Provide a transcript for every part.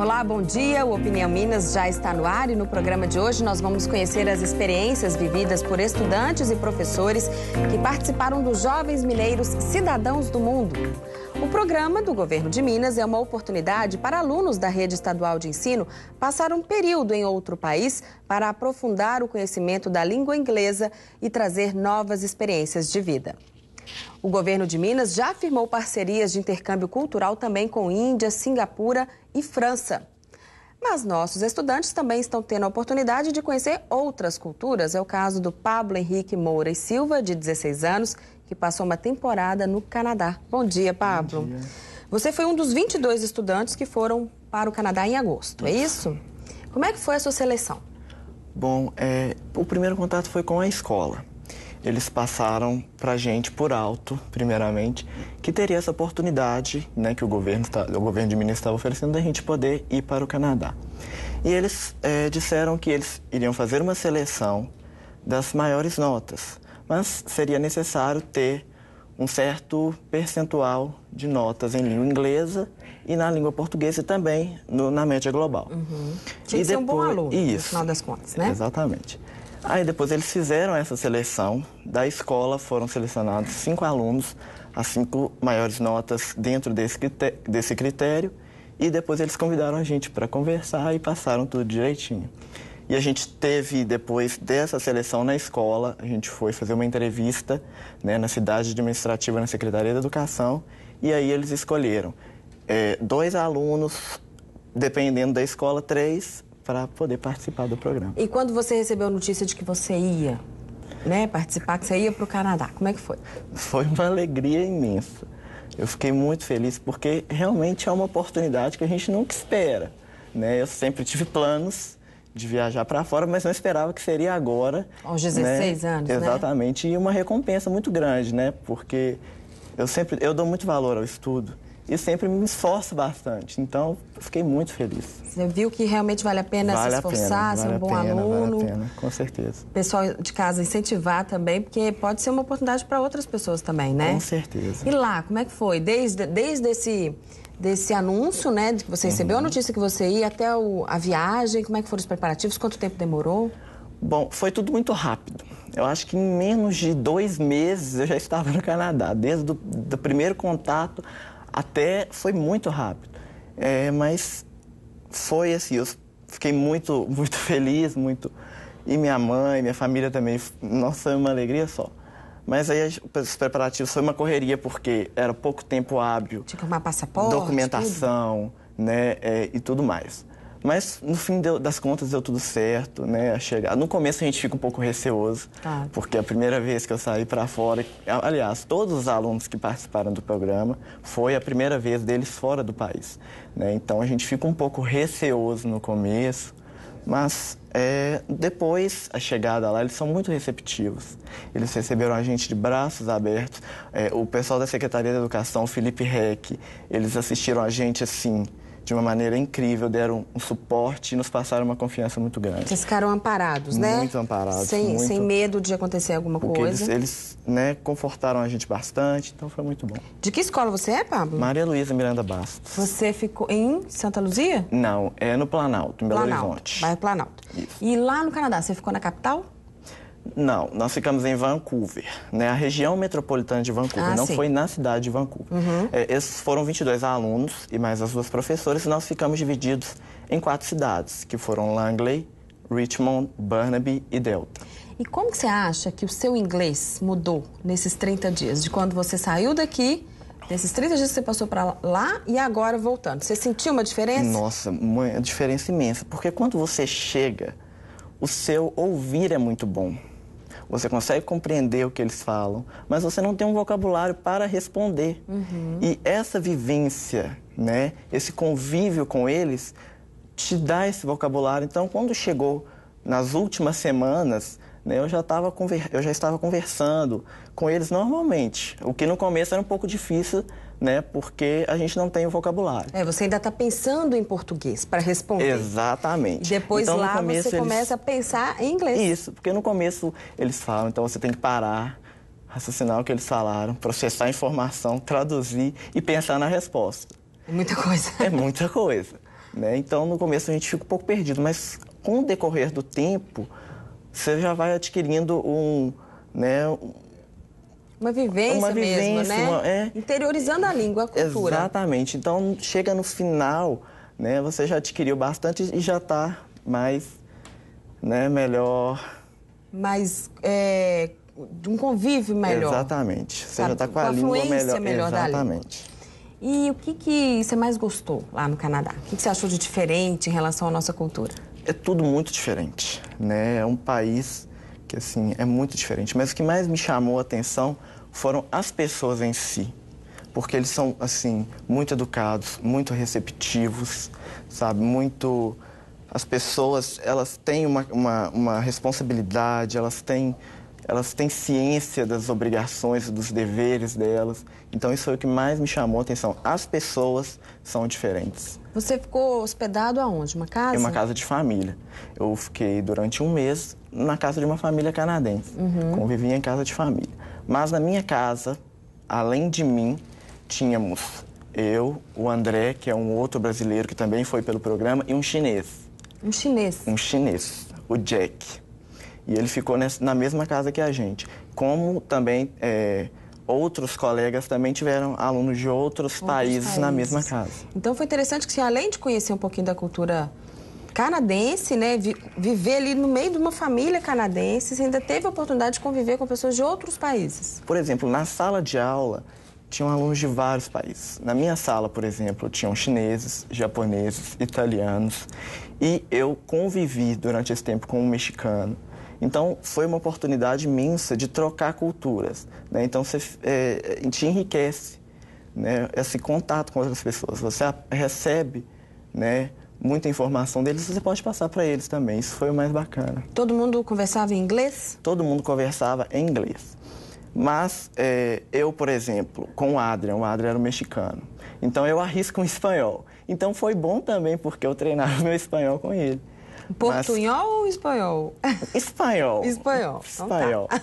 Olá, bom dia. O Opinião Minas já está no ar e no programa de hoje nós vamos conhecer as experiências vividas por estudantes e professores que participaram dos Jovens Mineiros Cidadãos do Mundo. O programa do governo de Minas é uma oportunidade para alunos da rede estadual de ensino passar um período em outro país para aprofundar o conhecimento da língua inglesa e trazer novas experiências de vida. O governo de Minas já firmou parcerias de intercâmbio cultural também com Índia, Singapura e França. Mas nossos estudantes também estão tendo a oportunidade de conhecer outras culturas. É o caso do Pablo Henrique Moura e Silva, de 16 anos, que passou uma temporada no Canadá. Bom dia, Pablo. Bom dia. Você foi um dos 22 estudantes que foram para o Canadá em agosto, é isso? Como é que foi a sua seleção? Bom, é, o primeiro contato foi com a escola eles passaram para a gente por alto, primeiramente, que teria essa oportunidade, né, que o governo, tá, o governo de Minas estava oferecendo, da gente poder ir para o Canadá. E eles é, disseram que eles iriam fazer uma seleção das maiores notas, mas seria necessário ter um certo percentual de notas em língua inglesa e na língua portuguesa e também no, na média global. Uhum. Tinha que depois, ser um bom aluno, isso, no final das contas, né? Exatamente. Aí depois eles fizeram essa seleção. Da escola foram selecionados cinco alunos, as cinco maiores notas dentro desse critério, desse critério e depois eles convidaram a gente para conversar e passaram tudo direitinho. E a gente teve, depois dessa seleção na escola, a gente foi fazer uma entrevista né, na cidade administrativa, na Secretaria da Educação, e aí eles escolheram é, dois alunos, dependendo da escola, três, para poder participar do programa. E quando você recebeu a notícia de que você ia né, participar, que você ia para o Canadá, como é que foi? Foi uma alegria imensa. Eu fiquei muito feliz porque realmente é uma oportunidade que a gente nunca espera. Né? Eu sempre tive planos de viajar para fora, mas não esperava que seria agora. Aos 16 né? anos, né? Exatamente, né? e uma recompensa muito grande, né? Porque eu sempre eu dou muito valor ao estudo e sempre me esforço bastante. Então, fiquei muito feliz. Você viu que realmente vale a pena vale se esforçar, pena, vale ser um bom pena, aluno. Vale a pena, com certeza. Pessoal de casa incentivar também, porque pode ser uma oportunidade para outras pessoas também, né? Com certeza. E lá, como é que foi? Desde, desde esse desse anúncio, né, de que você uhum. recebeu a uhum. notícia que você ia até o, a viagem, como é que foram os preparativos, quanto tempo demorou? Bom, foi tudo muito rápido. Eu acho que em menos de dois meses eu já estava no Canadá, desde o do primeiro contato até foi muito rápido. É, mas foi assim, eu fiquei muito, muito feliz, muito. E minha mãe, minha família também. Nossa, uma alegria só. Mas aí os preparativos foi uma correria, porque era pouco tempo hábil. Tinha que arrumar passaporte. Documentação, tudo. né? É, e tudo mais. Mas no fim deu, das contas deu tudo certo, né? Chegar. No começo a gente fica um pouco receoso, tá. porque a primeira vez que eu saí para fora, aliás, todos os alunos que participaram do programa foi a primeira vez deles fora do país, né? Então a gente fica um pouco receoso no começo, mas é, depois a chegada lá, eles são muito receptivos. Eles receberam a gente de braços abertos. É, o pessoal da Secretaria da Educação, Felipe Reck, eles assistiram a gente assim, de uma maneira incrível, deram um suporte e nos passaram uma confiança muito grande. Vocês ficaram amparados, né? Muito amparados. Sem, muito... sem medo de acontecer alguma Porque coisa. Eles, eles né, confortaram a gente bastante, então foi muito bom. De que escola você é, Pablo? Maria Luísa Miranda Bastos. Você ficou em Santa Luzia? Não, é no Planalto, em Belo Planalto, Horizonte. Bairro Planalto. Isso. E lá no Canadá, você ficou na capital? Não, nós ficamos em Vancouver, né? A região metropolitana de Vancouver, ah, não sim. foi na cidade de Vancouver. Uhum. É, esses foram 22 alunos e mais as duas professoras, e nós ficamos divididos em quatro cidades, que foram Langley, Richmond, Burnaby e Delta. E como você acha que o seu inglês mudou nesses 30 dias, de quando você saiu daqui Nesses 30 dias que você passou para lá e agora voltando, você sentiu uma diferença? Nossa, uma diferença imensa, porque quando você chega, o seu ouvir é muito bom você consegue compreender o que eles falam, mas você não tem um vocabulário para responder. Uhum. E essa vivência, né, esse convívio com eles, te dá esse vocabulário. Então, quando chegou nas últimas semanas, né, eu, já tava eu já estava conversando com eles normalmente, o que no começo era um pouco difícil né? Porque a gente não tem o vocabulário. É, você ainda está pensando em português para responder. Exatamente. Depois então, lá começo, você eles... começa a pensar em inglês. Isso, porque no começo eles falam, então você tem que parar, raciocinar o que eles falaram, processar a informação, traduzir e pensar na resposta. É muita coisa. É muita coisa. Né? Então, no começo a gente fica um pouco perdido, mas com o decorrer do tempo, você já vai adquirindo um, né, uma vivência, uma vivência mesmo, né? Uma, é, Interiorizando a língua, a cultura. Exatamente. Então, chega no final, né, você já adquiriu bastante e já está mais, né, melhor. Mais, é, um convívio melhor. Exatamente. Você já está com a, a língua melhor. melhor exatamente. Da língua. E o que, que você mais gostou lá no Canadá? O que, que você achou de diferente em relação à nossa cultura? É tudo muito diferente, né? É um país que assim é muito diferente. Mas o que mais me chamou a atenção foram as pessoas em si, porque eles são assim muito educados, muito receptivos, sabe, muito as pessoas elas têm uma, uma, uma responsabilidade, elas têm elas têm ciência das obrigações, e dos deveres delas. Então, isso foi o que mais me chamou a atenção. As pessoas são diferentes. Você ficou hospedado aonde? Uma casa? Em uma casa de família. Eu fiquei durante um mês na casa de uma família canadense. Uhum. Convivia em casa de família. Mas na minha casa, além de mim, tínhamos eu, o André, que é um outro brasileiro que também foi pelo programa, e um chinês. Um chinês? Um chinês, o Jack. E ele ficou nessa, na mesma casa que a gente. Como também é, outros colegas também tiveram alunos de outros, outros países, países, na mesma casa. Então foi interessante que você, assim, além de conhecer um pouquinho da cultura canadense, né, vi, viver ali no meio de uma família canadense, você ainda teve a oportunidade de conviver com pessoas de outros países. Por exemplo, na sala de aula, tinham alunos de vários países. Na minha sala, por exemplo, tinham chineses, japoneses, italianos. E eu convivi durante esse tempo com um mexicano, então, foi uma oportunidade imensa de trocar culturas. Né? Então, você é, é te enriquece né? esse contato com outras pessoas. Você recebe né, muita informação deles, você pode passar para eles também. Isso foi o mais bacana. Todo mundo conversava em inglês? Todo mundo conversava em inglês. Mas é, eu, por exemplo, com o Adrian, o Adrian era um mexicano. Então eu arrisco um espanhol. Então foi bom também, porque eu treinava meu espanhol com ele. Portunhol mas... ou espanhol? Espanhol. Espanhol. Espanhol. Então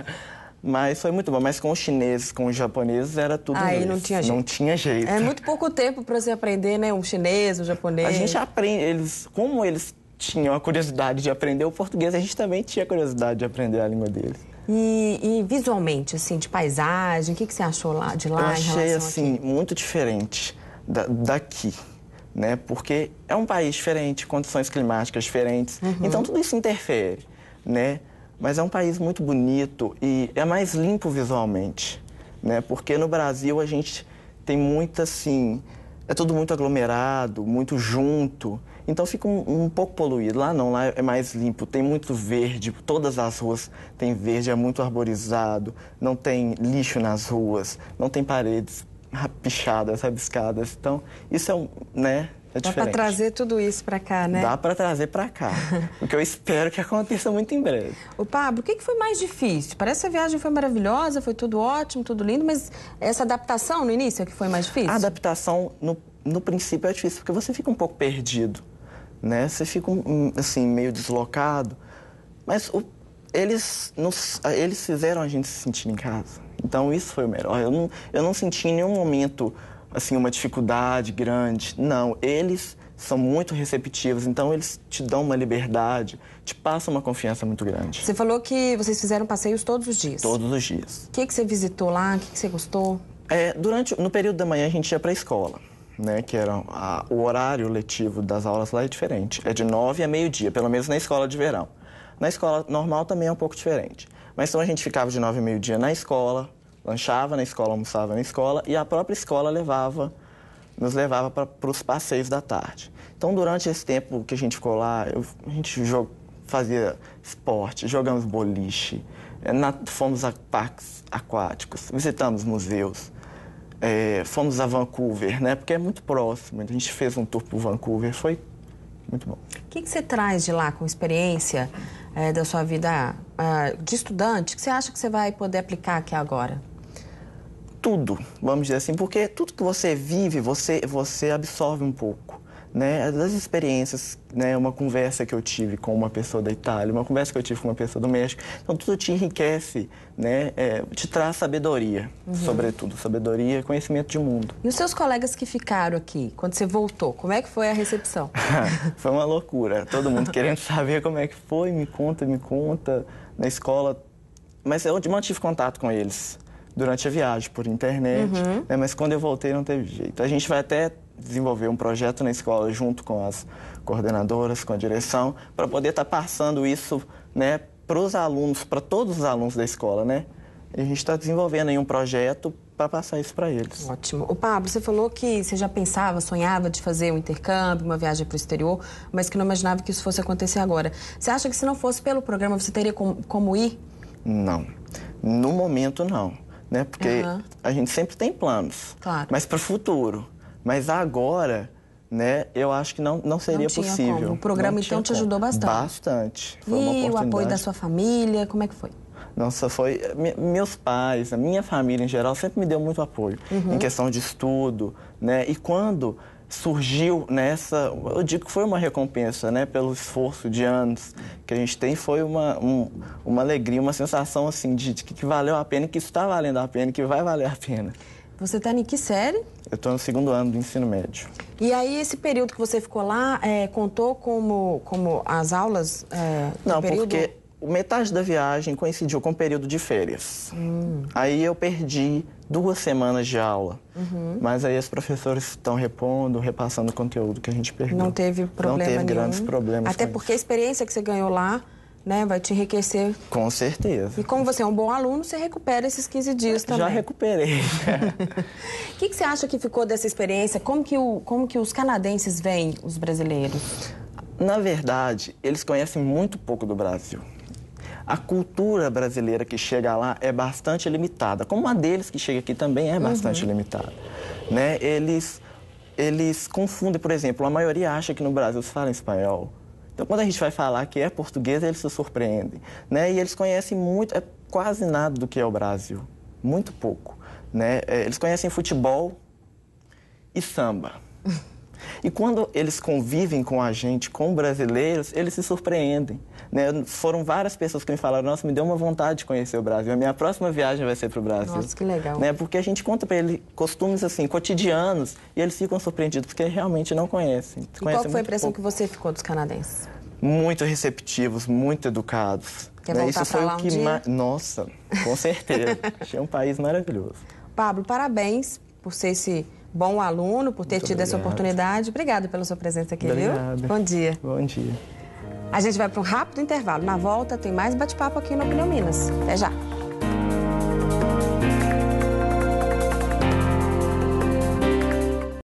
tá. Mas foi muito bom. Mas com os chineses, com os japoneses, era tudo Aí não tinha jeito. Não tinha jeito. É muito pouco tempo para você aprender, né? Um chinês, um japonês. A gente aprende, eles, como eles tinham a curiosidade de aprender o português, a gente também tinha a curiosidade de aprender a língua deles. E, e visualmente, assim, de paisagem, o que, que você achou lá de lá? Eu achei, assim, aqui? muito diferente da, daqui né? Porque é um país diferente, condições climáticas diferentes, uhum. então tudo isso interfere, né? Mas é um país muito bonito e é mais limpo visualmente, né? Porque no Brasil a gente tem muita assim, é tudo muito aglomerado, muito junto, então fica um, um pouco poluído. Lá não, lá é mais limpo, tem muito verde, todas as ruas têm verde, é muito arborizado, não tem lixo nas ruas, não tem paredes rapichadas, ah, rabiscadas. Então, isso é um, né, é Dá para trazer tudo isso para cá, né? Dá para trazer para cá. o que eu espero que aconteça muito em breve. O Pablo, o que foi mais difícil? Parece que a viagem foi maravilhosa, foi tudo ótimo, tudo lindo, mas essa adaptação no início é que foi mais difícil? A adaptação, no, no princípio, é difícil, porque você fica um pouco perdido, né? Você fica, assim, meio deslocado. Mas o eles, nos, eles fizeram a gente se sentir em casa. Então isso foi o melhor. Eu não, eu não senti em nenhum momento assim uma dificuldade grande. Não, eles são muito receptivos, então eles te dão uma liberdade, te passam uma confiança muito grande. Você falou que vocês fizeram passeios todos os dias. Todos os dias. O que, que você visitou lá? O que, que você gostou? É, durante no período da manhã a gente ia para a escola. Né, que era a, o horário letivo das aulas lá é diferente. É de nove a meio-dia, pelo menos na escola de verão. Na escola normal também é um pouco diferente. Mas então a gente ficava de nove e meio-dia na escola, lanchava na escola, almoçava na escola e a própria escola levava, nos levava para os passeios da tarde. Então, durante esse tempo que a gente ficou lá, eu, a gente jog, fazia esporte, jogamos boliche, eh, na, fomos a parques aquáticos, visitamos museus, é, fomos a Vancouver, né? Porque é muito próximo. A gente fez um tour por Vancouver, foi muito bom. O que, que você traz de lá com experiência? é, da sua vida ah, de estudante que você acha que você vai poder aplicar aqui agora? Tudo, vamos dizer assim, porque tudo que você vive, você, você absorve um pouco né, das experiências, né, uma conversa que eu tive com uma pessoa da Itália, uma conversa que eu tive com uma pessoa do México. Então, tudo te enriquece, né, é, te traz sabedoria, uhum. sobretudo, sabedoria, conhecimento de mundo. E os seus colegas que ficaram aqui, quando você voltou, como é que foi a recepção? foi uma loucura, todo mundo querendo saber como é que foi, me conta, me conta, na escola. Mas eu mantive contato com eles durante a viagem, por internet, uhum. né, mas quando eu voltei não teve jeito. A gente vai até desenvolver um projeto na escola junto com as coordenadoras, com a direção, para poder estar tá passando isso né, para os alunos, para todos os alunos da escola, né? E a gente está desenvolvendo aí um projeto para passar isso para eles. Ótimo. O Pablo, você falou que você já pensava, sonhava de fazer um intercâmbio, uma viagem para o exterior, mas que não imaginava que isso fosse acontecer agora. Você acha que se não fosse pelo programa, você teria como, como ir? Não. No momento, não. Né? Porque uhum. a gente sempre tem planos. Claro. Mas para o futuro. Mas agora, né, eu acho que não, não seria não possível. Como. O programa, não então, te ajudou bastante? Bastante. Foi e o apoio da sua família, como é que foi? Nossa, foi. Meus pais, a minha família em geral, sempre me deu muito apoio uhum. em questão de estudo, né? E quando surgiu nessa. Eu digo que foi uma recompensa, né? Pelo esforço de anos que a gente tem, foi uma, um, uma alegria, uma sensação assim de, de que valeu a pena, que está valendo a pena, que vai valer a pena. Você está em que série? Eu estou no segundo ano do ensino médio. E aí, esse período que você ficou lá, é, contou como, como as aulas? É, Não, período... porque metade da viagem coincidiu com o período de férias. Hum. Aí eu perdi duas semanas de aula. Uhum. Mas aí os professores estão repondo, repassando o conteúdo que a gente perdeu. Não teve problema Não teve nenhum. grandes problemas. Até porque isso. a experiência que você ganhou lá né? Vai te enriquecer. Com certeza. E como você é um bom aluno, você recupera esses 15 dias também. Já recuperei. O que, que, você acha que ficou dessa experiência? Como que, o, como que os canadenses veem os brasileiros? Na verdade, eles conhecem muito pouco do Brasil. A cultura brasileira que chega lá é bastante limitada, como a deles que chega aqui também é bastante uhum. limitada. Né? Eles, eles confundem, por exemplo, a maioria acha que no Brasil se fala espanhol, então, quando a gente vai falar que é português, eles se surpreendem, né? E eles conhecem muito, é quase nada do que é o Brasil, muito pouco, né? É, eles conhecem futebol e samba. E quando eles convivem com a gente, com brasileiros, eles se surpreendem. Né? Foram várias pessoas que me falaram: nossa, me deu uma vontade de conhecer o Brasil. A minha próxima viagem vai ser para o Brasil. Nossa, que legal. Né? Porque a gente conta para eles costumes assim, cotidianos, e eles ficam surpreendidos, porque realmente não conhecem. E conhecem qual foi a impressão pouco. que você ficou dos canadenses? Muito receptivos, muito educados. Quer né? Isso foi o que. Um ma... Nossa, com certeza. Achei um país maravilhoso. Pablo, parabéns por ser esse bom aluno, por ter Muito tido obrigado. essa oportunidade. Obrigado pela sua presença aqui, Obrigado. viu? Bom dia. Bom dia. A gente vai para um rápido intervalo. Na volta tem mais bate-papo aqui no Opinião Minas. Até já.